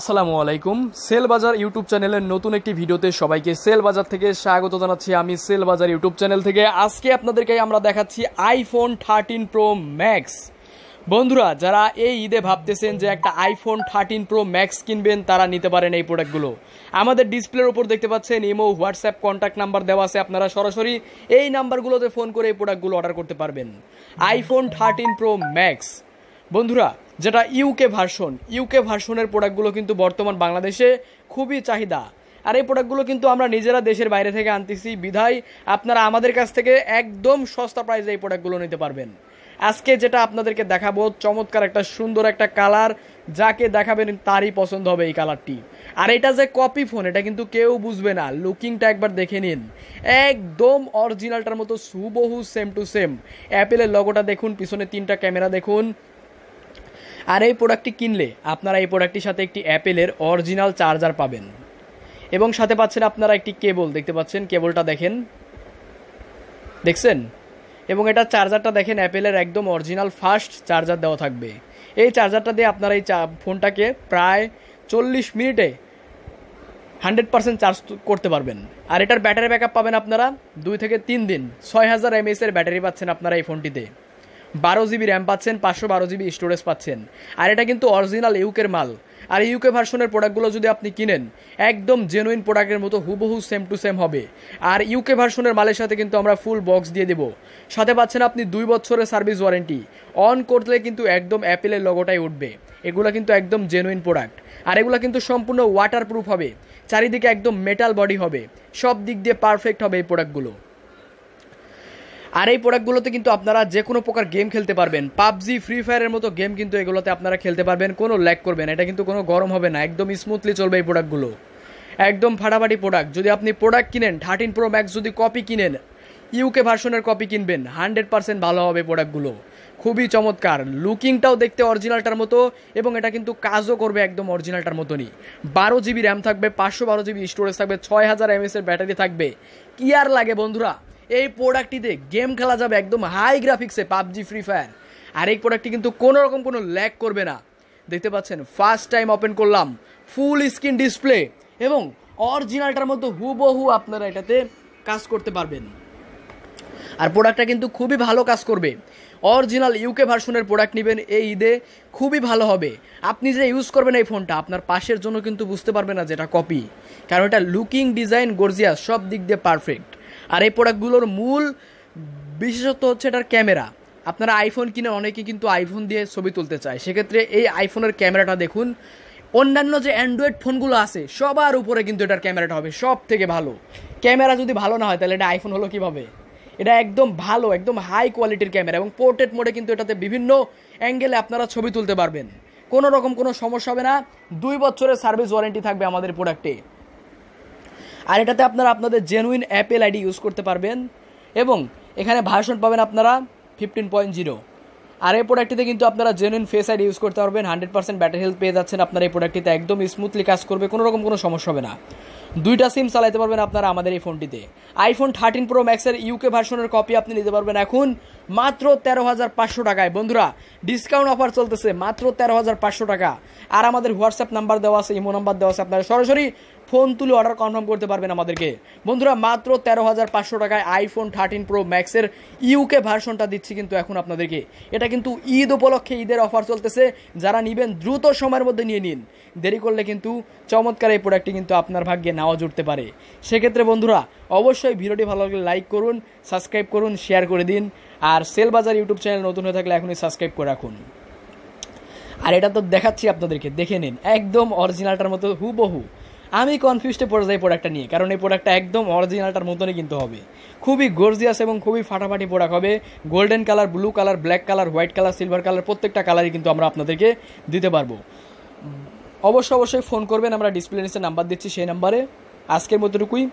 আসসালামু আলাইকুম sell Bazar YouTube চ্যানেলের নতুন একটি ভিডিওতে সবাইকে সেল বাজার থেকে স্বাগত জানাচ্ছি আমি সেল বাজার ইউটিউব চ্যানেল থেকে আজকে আপনাদেরকে আমরা দেখাচ্ছি আইফোন থার্টিন প্রো ম্যাক্স বন্ধুরা যারা এই ঈদে ভাবতেছেন যে একটা আইফোন থার্টিন প্রো ম্যাক্স কিনবেন তারা নিতে পারেন এই প্রোডাক্টগুলো আমাদের ডিসপ্লের ওপর দেখতে পাচ্ছেন ইমো হোয়াটসঅ্যাপ কন্ট্যাক্ট নাম্বার দেওয়া আছে আপনারা সরাসরি এই নাম্বারগুলোতে ফোন করে এই প্রোডাক্টগুলো অর্ডার করতে পারবেন আইফোন থার্টিন প্রো ম্যাক্স বন্ধুরা যেটা ইউকে ভার্সন ইউকে ভার্সনের প্রোডাক্টগুলো কিন্তু বর্তমান বাংলাদেশে খুবই চাহিদা আর এই প্রোডাক্টগুলো কিন্তু আমরা নিজেরা দেশের বাইরে থেকে আনতেছি বিধায় আপনারা আমাদের কাছ থেকে একদম সস্তা প্রাইসে এই প্রোডাক্টগুলো নিতে পারবেন আজকে যেটা আপনাদেরকে দেখাবো চমৎকার একটা সুন্দর একটা কালার যাকে দেখাবেন তারই পছন্দ হবে এই কালারটি আর এটা যে কপি ফোন এটা কিন্তু কেউ বুঝবে না লুকিংটা একবার দেখে নিন একদম অরিজিনালটার মতো সুবহু সেম টু সেম অ্যাপেলের লগোটা দেখুন পিছনে তিনটা ক্যামেরা দেখুন আর এই প্রোডাক্টটি কিনলে আপনারা এই প্রোডাক্টটির সাথে একটি অ্যাপেলের অরিজিনাল চার্জার পাবেন এবং সাথে পাচ্ছেন আপনারা একটি কেবল দেখতে পাচ্ছেন কেবলটা দেখেন দেখছেন এবং এটা চার্জারটা দেখেন অ্যাপেলের একদম অরিজিনাল ফার্স্ট চার্জার দেওয়া থাকবে এই চার্জারটা দিয়ে আপনারা এই ফোনটাকে প্রায় চল্লিশ মিনিটে হান্ড্রেড পার্সেন্ট চার্জ করতে পারবেন আর এটার ব্যাটারি ব্যাকআপ পাবেন আপনারা দুই থেকে তিন দিন ছয় হাজার এমএসের ব্যাটারি পাচ্ছেন আপনারা এই ফোনটিতে বারো জিবি র্যাম পাচ্ছেন পাঁচশো বারো জিবি স্টোরেজ পাচ্ছেন আর এটা কিন্তু অরিজিনাল ইউকের মাল আর ইউকে ভার্সনের প্রোডাক্টগুলো যদি আপনি কিনেন একদম জেনুইন প্রোডাক্টের মতো হুবহু সেম টু সেম হবে আর ইউকে ভার্সনের মালের সাথে কিন্তু আমরা ফুল বক্স দিয়ে দেব সাথে পাচ্ছেন আপনি দুই বছরের সার্ভিস ওয়ারেন্টি অন করলে কিন্তু একদম অ্যাপেলের লগোটাই উঠবে এগুলো কিন্তু একদম জেনুইন প্রোডাক্ট আর এগুলো কিন্তু সম্পূর্ণ ওয়াটার প্রুফ হবে চারিদিকে একদম মেটাল বডি হবে সব দিক দিয়ে পারফেক্ট হবে এই প্রোডাক্টগুলো আর এই প্রোডাক্টগুলোতে কিন্তু আপনারা যে কোনো প্রকার গেম খেলতে পারবেন পাবজি ফ্রি ফায়ারের মতো গেম কিন্তু এগুলোতে আপনারা খেলতে পারবেন কোনো ল্যাক করবেন এটা কিন্তু কোনো গরম হবে না একদম স্মুথলি চলবে এই প্রোডাক্টগুলো একদম ফাটাফাটি প্রোডাক্ট যদি আপনি প্রোডাক্ট কিনেন থার্টিন প্রো ম্যাক্স যদি কপি কিনেন ইউকে ভার্সনের কপি কিনবেন হান্ড্রেড পার্সেন্ট ভালো হবে প্রোডাক্টগুলো খুবই চমৎকার লুকিংটাও দেখতে অরিজিনালটার মতো এবং এটা কিন্তু কাজও করবে একদম অরিজিনালটার মতনই বারো জিবি র্যাম থাকবে পাঁচশো বারো জিবি স্টোরেজ থাকবে ছয় হাজার এমএসের ব্যাটারি থাকবে কি আর লাগে বন্ধুরা এই প্রোডাক্টটিতে গেম খেলা যাবে একদম হাই গ্রাফিক্সে পাবজি ফ্রি ফায়ার আর এই প্রোডাক্টটি কিন্তু কোনো রকম কোনো ল্যাক করবে না দেখতে পাচ্ছেন ফার্স্ট টাইম ওপেন করলাম ফুল স্ক্রিন ডিসপ্লে এবং অরিজিনালটার মতো হুবহু আপনারা এটাতে কাজ করতে পারবেন আর প্রোডাক্টটা কিন্তু খুবই ভালো কাজ করবে অরিজিনাল ইউকে ভার্সনের প্রোডাক্ট নেবেন এই ঈদে খুবই ভালো হবে আপনি যে ইউজ করবেন এই ফোনটা আপনার পাশের জন্য কিন্তু বুঝতে পারবে না যেটা কপি কারণ এটা লুকিং ডিজাইন গর্জিয়া সব দিক দিয়ে পারফেক্ট আর এই প্রোডাক্টগুলোর মূল বিশেষত হচ্ছে এটার ক্যামেরা আপনারা আইফোন কিনে অনেকে কিন্তু আইফোন দিয়ে ছবি তুলতে চায় সেক্ষেত্রে এই আইফোনের ক্যামেরাটা দেখুন অন্যান্য যে অ্যান্ড্রয়েড ফোনগুলো আছে সবার উপরে কিন্তু এটার ক্যামেরাটা হবে সব থেকে ভালো ক্যামেরা যদি ভালো না হয় তাহলে এটা আইফোন হলো কীভাবে এটা একদম ভালো একদম হাই কোয়ালিটির ক্যামেরা এবং পোর্ট্রেট মোডে কিন্তু এটাতে বিভিন্ন অ্যাঙ্গেলে আপনারা ছবি তুলতে পারবেন কোনো রকম কোনো সমস্যা হবে না দুই বছরের সার্ভিস ওয়ারেন্টি থাকবে আমাদের প্রোডাক্টে আর এটাতে আপনারা আপনাদের জেনুইন অ্যাপেল আইডি ইউজ করতে পারবেন এবং এখানে ভার্সন পাবেন আপনারা ফিফটিন পয়েন্ট জিরো আর এই প্রোডাক্টটিতে কিন্তু আপনারা জেনুইন ফেস আইডি ইউজ করতে পারবেন হান্ড্রেড পার্সেন্ট ব্যাটারি হেলথ পেয়ে যাচ্ছেন আপনার এই প্রোডাক্টটিতে একদম স্মুথলি কাজ করবে কোনো রকম কোনো সমস্যা হবে না দুইটা সিম চালাইতে পারবেন আপনারা আমাদের এই ফোনটিতে আইফোন থার্টিন প্রো ম্যাক্সের ইউকে ভার্সনের কপি আপনি নিতে পারবেন এখন মাত্র তেরো হাজার পাঁচশো টাকায় বন্ধুরা ডিসকাউন্ট অফার চলতেছে মাত্র তেরো হাজার পাঁচশো টাকা আর আমাদের হোয়াটসঅ্যাপ নাম্বার দেওয়া আছে ইমো নাম্বার দেওয়া আছে আপনারা সরাসরি ফোন তুলে অর্ডার কনফার্ম করতে পারবেন আমাদেরকে বন্ধুরা মাত্র তেরো হাজার পাঁচশো টাকায় আইফোন থার্টিন প্রো ম্যাক্সের ইউকে ভার্সনটা দিচ্ছি কিন্তু এখন আপনাদেরকে এটা কিন্তু ঈদ উপলক্ষে ঈদের অফার চলতেছে যারা নিবেন দ্রুত সময়ের মধ্যে নিয়ে নিন দেরি করলে কিন্তু চমৎকার এই প্রোডাক্টটি কিন্তু আপনার ভাগ্যে নাও জুড়তে পারে সেক্ষেত্রে বন্ধুরা অবশ্যই ভিডিওটি ভালো লাগলে লাইক করুন সাবস্ক্রাইব করুন শেয়ার করে দিন আর সেল বাজার ইউটিউব চ্যানেল নতুন হয়ে থাকলে এখনই সাবস্ক্রাইব করে রাখুন আর এটা তো দেখাচ্ছি আপনাদেরকে দেখে নিন একদম অরিজিনালটার মতো হুবহু আমি কনফিউজে পড়ে যাই প্রোডাক্টটা নিয়ে কারণ এই প্রোডাক্টটা একদম অরিজিনালটার মতনই কিন্তু হবে খুবই গর্জিয়াস এবং খুবই ফাটাফাটি প্রোডাক্ট হবে golden colour blue colour black colour white colour silver colour প্রত্যেকটা কালারই কিন্তু আমরা আপনাদেরকে দিতে পারবো অবশ্যই অবশ্যই ফোন করবেন আমরা ডিসপ্লে নিচে নাম্বার দিচ্ছি সেই নাম্বারে আজকের মতোটুকুই